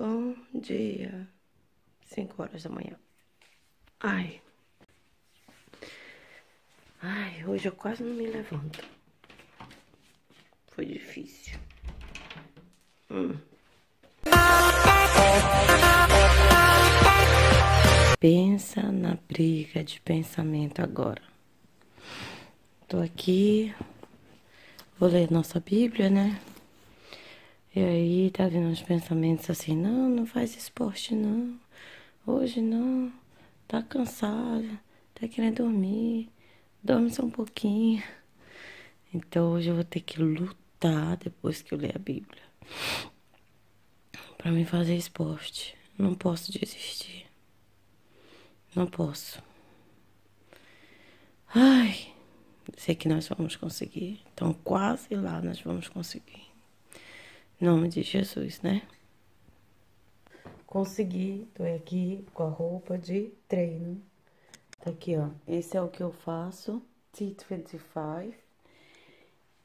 bom dia. 5 horas da manhã. Ai. Ai, hoje eu quase não me levanto. Foi difícil. Hum. Pensa na briga de pensamento agora. Tô aqui. Vou ler nossa Bíblia, né? E aí tá vindo uns pensamentos assim, não, não faz esporte não, hoje não, tá cansada, tá querendo dormir, dorme só um pouquinho. Então hoje eu vou ter que lutar depois que eu ler a Bíblia. Pra me fazer esporte. Não posso desistir. Não posso. Ai, sei que nós vamos conseguir. Então quase lá nós vamos conseguir. Em nome de Jesus, né? Consegui, tô aqui com a roupa de treino. Tá aqui, ó. Esse é o que eu faço, T25.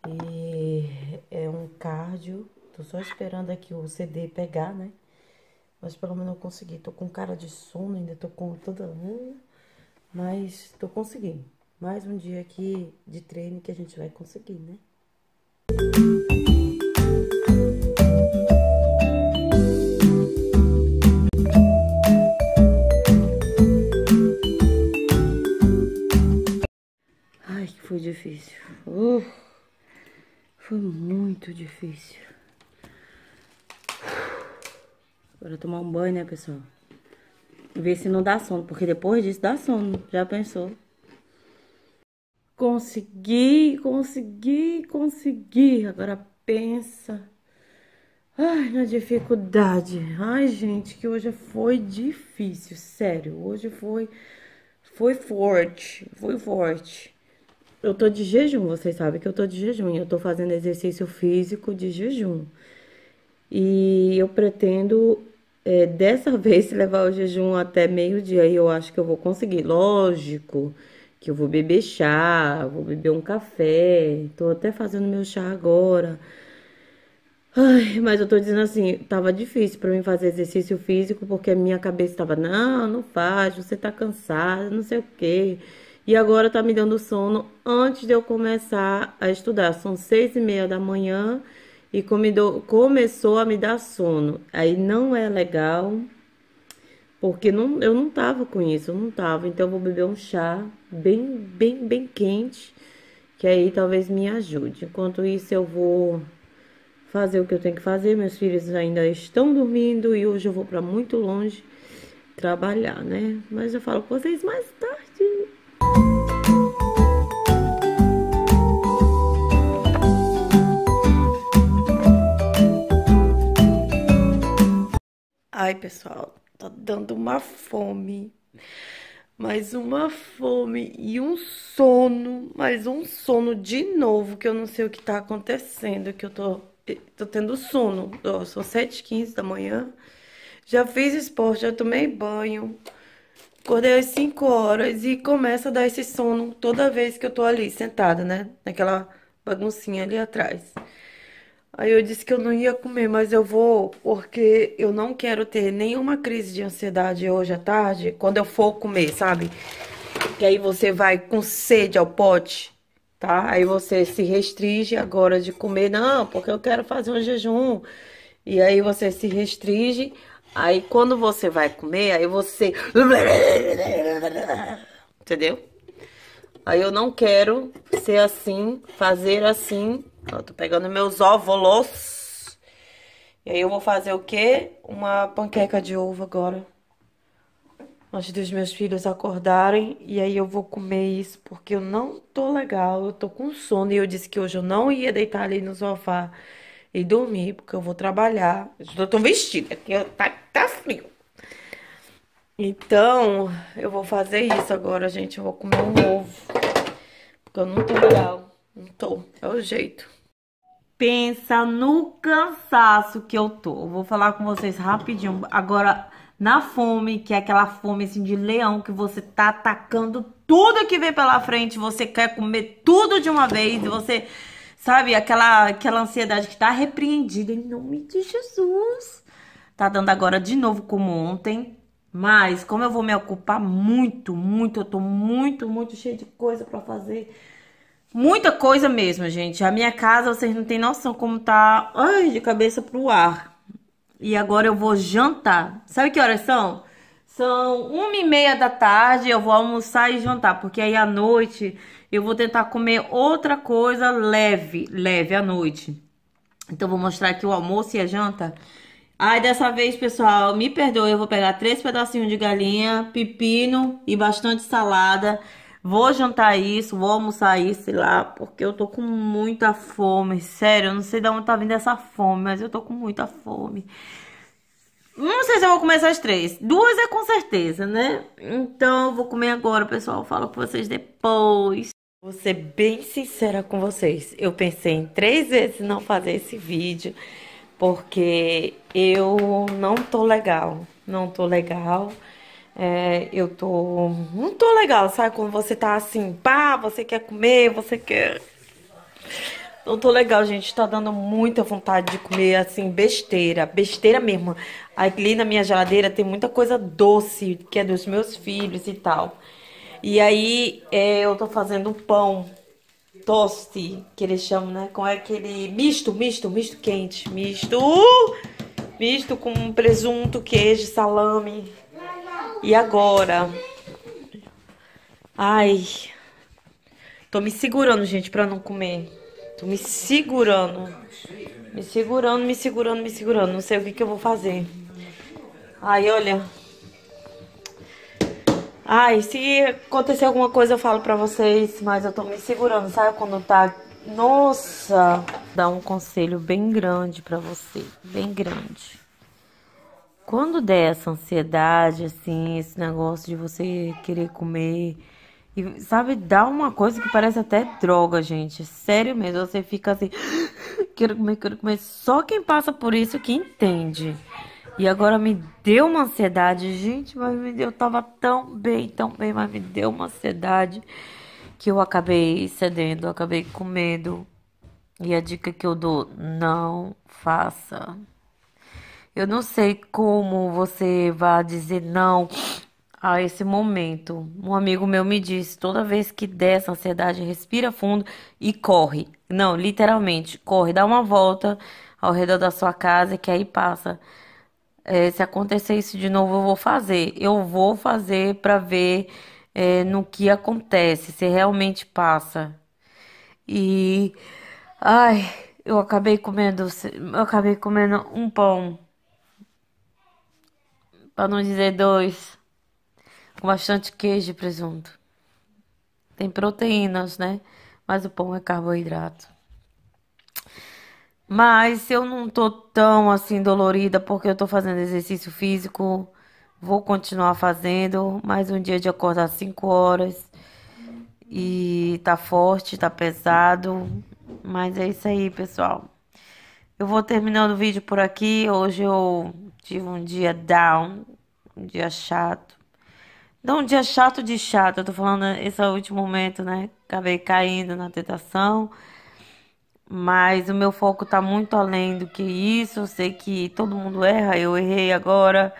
E é um cardio. Tô só esperando aqui o CD pegar, né? Mas pelo menos eu consegui. Tô com cara de sono, ainda tô com toda... Uh, mas tô conseguindo. Mais um dia aqui de treino que a gente vai conseguir, né? difícil. Uh, foi muito difícil. Agora tomar um banho, né, pessoal? Ver se não dá sono, porque depois disso dá sono. Já pensou? Consegui, consegui, consegui. Agora pensa. Ai, na dificuldade. Ai, gente, que hoje foi difícil, sério. Hoje foi foi forte, foi forte. Eu tô de jejum, vocês sabem que eu tô de jejum, eu tô fazendo exercício físico de jejum. E eu pretendo é, dessa vez levar o jejum até meio-dia e eu acho que eu vou conseguir. Lógico que eu vou beber chá, vou beber um café, tô até fazendo meu chá agora. Ai, mas eu tô dizendo assim, tava difícil para mim fazer exercício físico porque a minha cabeça tava, não, não faz, você tá cansada, não sei o quê. E agora tá me dando sono antes de eu começar a estudar. São seis e meia da manhã e comidou, começou a me dar sono. Aí não é legal, porque não, eu não tava com isso, eu não tava. Então eu vou beber um chá bem, bem, bem quente, que aí talvez me ajude. Enquanto isso eu vou fazer o que eu tenho que fazer. Meus filhos ainda estão dormindo e hoje eu vou para muito longe trabalhar, né? Mas eu falo com vocês mais tarde. Tá Ai, pessoal, tá dando uma fome. Mais uma fome e um sono, mais um sono de novo, que eu não sei o que tá acontecendo, que eu tô, eh, tô tendo sono. são 7h15 da manhã, já fiz esporte, já tomei banho, acordei às 5 horas e começa a dar esse sono toda vez que eu tô ali, sentada, né? Naquela baguncinha ali atrás. Aí eu disse que eu não ia comer, mas eu vou porque eu não quero ter nenhuma crise de ansiedade hoje à tarde, quando eu for comer, sabe? Que aí você vai com sede ao pote, tá? Aí você se restringe agora de comer, não, porque eu quero fazer um jejum. E aí você se restringe, aí quando você vai comer, aí você Entendeu? Aí eu não quero ser assim, fazer assim Ó, tô pegando meus óvulos. E aí eu vou fazer o quê? Uma panqueca de ovo agora. Antes dos meus filhos acordarem. E aí eu vou comer isso porque eu não tô legal. Eu tô com sono e eu disse que hoje eu não ia deitar ali no sofá e dormir. Porque eu vou trabalhar. Eu tô tão vestida aqui tá, tá frio. Então, eu vou fazer isso agora, gente. Eu vou comer um ovo. Porque eu não tô legal. Não tô. É o jeito. Pensa no cansaço que eu tô. vou falar com vocês rapidinho. Agora, na fome, que é aquela fome assim de leão que você tá atacando tudo que vem pela frente, você quer comer tudo de uma vez e você sabe aquela aquela ansiedade que tá repreendida em nome de Jesus. Tá dando agora de novo como ontem, mas como eu vou me ocupar muito, muito, eu tô muito, muito cheio de coisa para fazer. Muita coisa mesmo, gente. A minha casa, vocês não têm noção como tá ai, de cabeça pro ar. E agora eu vou jantar. Sabe que horas são? São uma e meia da tarde. Eu vou almoçar e jantar, porque aí à noite eu vou tentar comer outra coisa leve, leve à noite. Então vou mostrar aqui o almoço e a janta. Ai, dessa vez, pessoal, me perdoe, eu vou pegar três pedacinhos de galinha, pepino e bastante salada. Vou jantar isso, vou almoçar isso lá, porque eu tô com muita fome. Sério, eu não sei de onde tá vindo essa fome, mas eu tô com muita fome. Não sei se eu vou comer essas três. Duas é com certeza, né? Então, eu vou comer agora, pessoal. Eu falo pra vocês depois. Vou ser bem sincera com vocês. Eu pensei em três vezes não fazer esse vídeo, porque eu não tô legal. Não tô legal. É, eu tô. Não tô legal, sabe? Quando você tá assim, pá, você quer comer, você quer. Não tô legal, gente. Tá dando muita vontade de comer, assim, besteira. Besteira mesmo. Ali na minha geladeira tem muita coisa doce, que é dos meus filhos e tal. E aí é, eu tô fazendo pão toste, que eles chamam, né? Com aquele misto, misto, misto quente. Misto! Misto com presunto, queijo, salame. E agora? Ai. Tô me segurando, gente, pra não comer. Tô me segurando. Me segurando, me segurando, me segurando. Não sei o que, que eu vou fazer. Ai, olha. Ai, se acontecer alguma coisa eu falo pra vocês, mas eu tô me segurando, sabe quando tá... Nossa! Dá um conselho bem grande pra você, bem grande. Quando der essa ansiedade, assim, esse negócio de você querer comer. E, sabe, dá uma coisa que parece até droga, gente. É sério mesmo, você fica assim, quero comer, quero comer. Só quem passa por isso que entende. E agora me deu uma ansiedade, gente, mas me deu, eu tava tão bem, tão bem, mas me deu uma ansiedade que eu acabei cedendo, acabei comendo. E a dica que eu dou, não faça. Eu não sei como você vai dizer não a esse momento. Um amigo meu me disse: toda vez que der essa ansiedade, respira fundo e corre. Não, literalmente, corre, dá uma volta ao redor da sua casa, que aí passa. É, se acontecer isso de novo, eu vou fazer. Eu vou fazer para ver é, no que acontece, se realmente passa. E. Ai, eu acabei comendo. Eu acabei comendo um pão para não dizer dois, com bastante queijo e presunto. Tem proteínas, né? Mas o pão é carboidrato. Mas eu não tô tão assim dolorida porque eu tô fazendo exercício físico, vou continuar fazendo, mais um dia de acordar às 5 horas. E tá forte, tá pesado, mas é isso aí, pessoal. Eu vou terminando o vídeo por aqui. Hoje eu Tive um dia down, um dia chato. Não um dia chato de chato, eu tô falando esse é último momento, né? Acabei caindo na tentação. Mas o meu foco tá muito além do que isso. Eu sei que todo mundo erra, eu errei agora.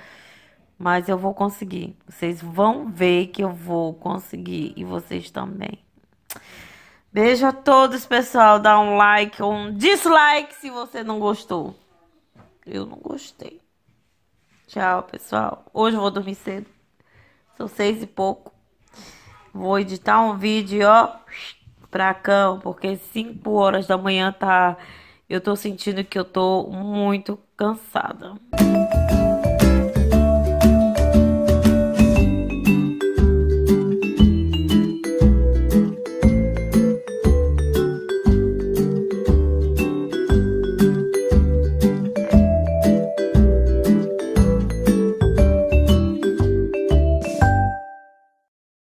Mas eu vou conseguir. Vocês vão ver que eu vou conseguir. E vocês também. Beijo a todos, pessoal. Dá um like ou um dislike se você não gostou. Eu não gostei. Tchau, pessoal. Hoje eu vou dormir cedo. São seis e pouco. Vou editar um vídeo, ó, pra cão, porque cinco horas da manhã tá. Eu tô sentindo que eu tô muito cansada.